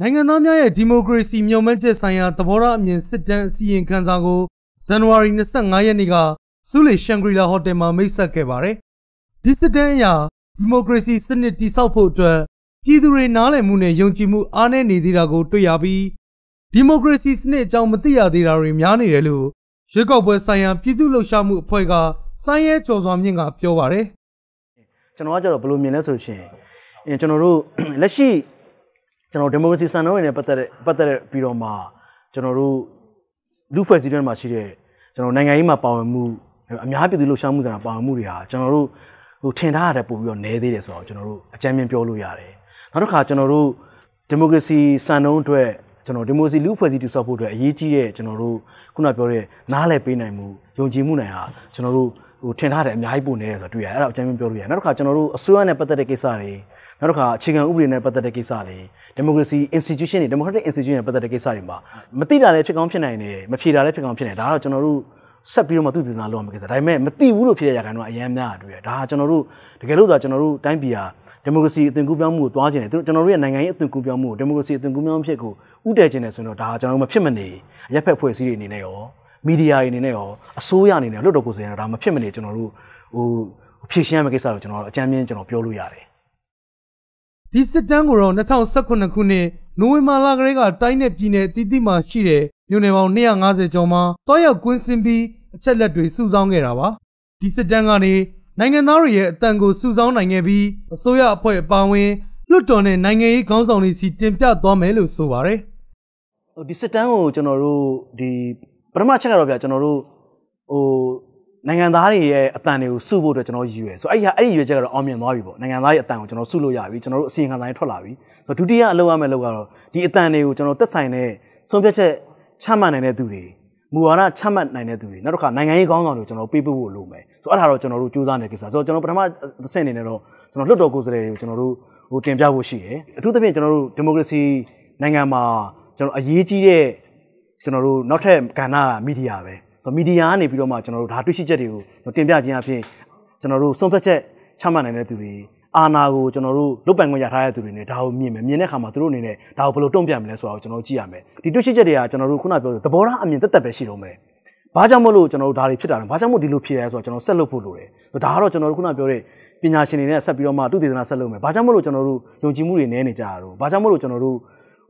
နိုင်ငံသားများရဲ့ဒီမိုကရေစီမျှော်မှန်းချက်ဆိုင်ရာသဘောထားအမြင်စစ်တမ်းအစီရင်ခံစာကိုဇန်နဝါရီ25ရက်နေ့ကဆူလီရှန်ဂရီလာဟိုတယ်မှာမိတ်ဆက်ခဲ့ပါတယ်။ဒီစစ်တမ်းအရဒီမိုကရေစီစနစ်တည်ဆောက်ဖို့အတွက်ပြည်သူတွေနားလည်မှုနဲ့ယုံကြည်မှုအားနည်းနေသေးတာကိုတွေ့ရပြီးဒီမိုကရေစီစနစ်အကြောင်းမသိရသေးတာတွေများနေတယ်လို့ရွေးကောက်ပွဲဆိုင်ရာပြည်သူ့လှုပ်ရှားမှုအဖွဲ့ကစိုင်းရဲကျော်စွာမြင့်ကပြောပါတယ်။ကျွန်တော်ကကြတော့ဘယ်လိုမြင်လဲဆိုရှင်ကျွန်တော်တို့လက်ရှိကျွန်တော်ဒီမိုကရေစီစံနှုန်းတွေနဲ့ပတ်သက်တဲ့ပတ်သက်တဲ့ပြီးတော့မှကျွန်တော်တို့လူဖွဲ့စည်းတဲ့မှာရှိတဲ့ကျွန်တော်နိုင်ငံရေးမှာပါဝင်မှုအများပြည်သူလှုပ်ရှားမှုဆိုင်ရာပါဝင်မှုတွေဟာကျွန်တော်တို့ဟိုထင်ထားရတဲ့ပို့ပြီးတော့နည်းသေးတယ်ဆိုတော့ကျွန်တော်တို့အကြမ်းမြင်ပြောလို့ရတယ်နောက်တစ်ခါကျွန်တော်တို့ဒီမိုကရေစီစံနှုန်းအတွက်ကျွန်တော်ဒီမိုစီလူဖွဲ့စည်းတည်ဆောက်ဖို့အတွက်အရေးကြီးတဲ့ကျွန်တော်တို့ခုနပြောတဲ့နားလည်ပေးနိုင်မှုယုံကြည်မှုနိုင်ဟာကျွန်တော်တို့ဟိုထင်ထားတယ်အများကြီးပုံနေတယ်ဆိုတော့တွေ့ရတယ်အဲ့ဒါအကြမ်းမြင်ပြောလို့ရတယ်နောက်တစ်ခါကျွန်တော်တို့အစိုးရနဲ့ပတ်သက်တဲ့ကိစ္စတွေနောက်တစ်ခါအခြေခံဥပဒေနဲ့ပတ်သက်တဲ့ကိစ္စတွေဒီမိုကရေစီ institution တွေ democratic institution နဲ့ပတ်သက်တဲ့ကိစ္စတွေမှာမသိတာလည်းဖြစ်ကောင်းဖြစ်နိုင်တယ်မဖြေတာလည်းဖြစ်ကောင်းဖြစ်နိုင်ဒါကတော့ကျွန်တော်တို့ဆက်ပြီးတော့မှသူတည်နာလုပ်ရမယ့်ကိစ္စဒါပေမဲ့မသိဘူးလို့ဖြစ်ရရခိုင်တော့အရန်များတွေ့ရဒါကကျွန်တော်တို့တကယ်လို့သာကျွန်တော်တို့တိုင်းပြည်ဟာဒီမိုကရေစီအသွင်ကူးပြောင်းမှုကိုသွားကျင်တယ်သူတို့ကျွန်တော်တို့ရဲ့နိုင်ငံရေးအသွင်ကူးပြောင်းမှုကိုဒီမိုကရေစီအသွင်ကူးပြောင်းဖြစ်ကိုဥတည်ကျင်တယ်ဆိုတော့ဒါကကျွန်တော်တို့မဖြစ်မနေအရက်ဖက်ဖွဲ့စည်းတွေအနေနဲ့ရောမီဒီယာတွေအနေနဲ့ရောအစိုးရအနေနဲ့လွတ်တော်ကိုယ်စားလှယ်ဒါမဖြစ်မနေကျွန်တော်တို့ဟိုဖြည့်ရှင်းရမယ့်ကိစ္စတော့ကျွန်တော်တို့အကြမ်းမြင်ကျွန်တော်ပြောလို့ရတယ်ဒီစစ်တမ်းကိုတော့2019ခုနှစ်နိုဝင်ဘာလကလေးကတိုင်းနယ်ပြည်နယ်အသီးသီးမှာရှိတဲ့မြို့နယ်ပေါင်း250ကျော်မှာတွားရောက်ကွင်းဆင်းပြီးအချက်လက်တွေစုဆောင်းခဲ့တာပါဒီစစ်တမ်းကနေနိုင်ငံသားတွေရဲ့အတန်ကိုစုဆောင်းနိုင်ခဲ့ပြီးအစိုးရအဖွဲ့အပါအဝင်လွှတ်တော်နဲ့နိုင်ငံရေးခေါင်းဆောင်တွေစီတင်ပြသွားမယ်လို့ဆိုပါတယ်ဒီစစ်တမ်းကိုကျွန်တော်တို့ဒီပထမချက်ကတော့ဗျာကျွန်တော်တို့ဟိုနိုင်ငံသားတွေရဲ့အတန်တွေကိုစုဖို့အတွက်ကျွန်တော်ရည်ရွယ်ဆိုအဲ့ဒီဟာအဲ့ဒီရွေးချက်ကတော့အောင်မြင်သွားပြီပေါ့နိုင်ငံသားရဲ့အတန်ကိုကျွန်တော်စုလို့ရပြီကျွန်တော်တို့အစီရင်ခံစာတွေထွက်လာပြီဆိုတော့ဒုတိယအလုပ်ရမယ့်အလုပ်ကတော့ဒီအတန်တွေကိုကျွန်တော်တက်ဆိုင်တဲ့ဆုံးဖြတ်ချက်ချမှတ်နိုင်တဲ့သူတွေမူဝါဒချမှတ်နိုင်တဲ့သူတွေနောက်တစ်ခါနိုင်ငံရေးခေါင်းဆောင်တွေကိုကျွန်တော်ပေးပို့ဖို့လိုမယ်ဆိုတော့အဲ့ဒါတော့ကျွန်တော်တို့စူးစမ်းနေကိစ္စဆိုတော့ကျွန်တော်ပထမအဆင့်အနေနဲ့တော့ကျွန်တော်လွှတ်တော်ကိုယ်စားလှယ်တွေကိုကျွန်တော်တို့ဟိုတင်ပြဖို့ရှိတယ်အထူးသဖြင့်ကျွန်တော်တို့ဒီမိုကရေစီနိုင်ငံမှာကျွန်တော်အရေးကြီးတဲ့ကျွန်တော်တို့နောက်ထပ်ကဏ္ဍကမီဒီယာပဲဆိုတော့မီဒီယာကနေပြီးတော့မှကျွန်တော်တို့ဒါတွေ့ရှိချက်တွေကိုတင်ပြခြင်းအဖြစ်ကျွန်တော်တို့ဆုံးဖြတ်ချက်ချမှတ်နိုင်တဲ့သူတွေအာနာကိုကျွန်တော်တို့လုတ်ပိုင်ခွင့်ရထားတဲ့သူတွေနဲ့ဒါကိုမြင်မယ်မြင်တဲ့အခါမှာသူတို့အနေနဲ့ဒါကိုဘယ်လိုတုံ့ပြန်မလဲဆိုတာကိုကျွန်တော်တို့ကြည့်ရမယ်ဒီတွေ့ရှိချက်တွေကကျွန်တော်တို့ခုနပြောသဘောထားအမြင်တက်တက်ပဲရှိတော့မယ်ဘာကြောင့်မလို့ကျွန်တော်တို့ဒါတွေဖြစ်တာလဲဘာကြောင့်မို့ဒီလိုဖြစ်ရဲဆိုတော့ကျွန်တော်ဆက်လုပ်ဖို့လိုတယ်ဒါကတော့ကျွန်တော်တို့ခုနပြောတဲ့ပညာရှင်တွေနဲ့ဆက်ပြီးတော့မှသူတည်တနာဆက်လုပ်မယ်ဘာကြောင့်မလို့ကျွန်တော်တို့ယုံကြည်မှုတွေနည်းနေကြတာတော့ဘာကြောင့်မလို့ကျွန်တော်တို့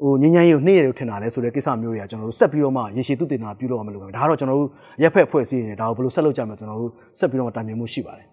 ဟိုငញ្ញမ်းရေးကိုနှိမ့်ရတယ်လို့ထင်တာလဲဆိုတဲ့ကိစ္စမျိုးတွေကကျွန်တော်တို့ဆက်ပြီးတော့မှရေရှည်သူတင်တာပြုလုပ်ရမယ်လို့ပဲဒါကတော့ကျွန်တော်တို့ရက်ဖက်ဖွဲ့စည်းနေတယ်ဒါကိုဘယ်လိုဆက်လုပ်ကြမလဲကျွန်တော်တို့ဆက်ပြီးတော့မှတာမြင်မှုရှိပါတယ်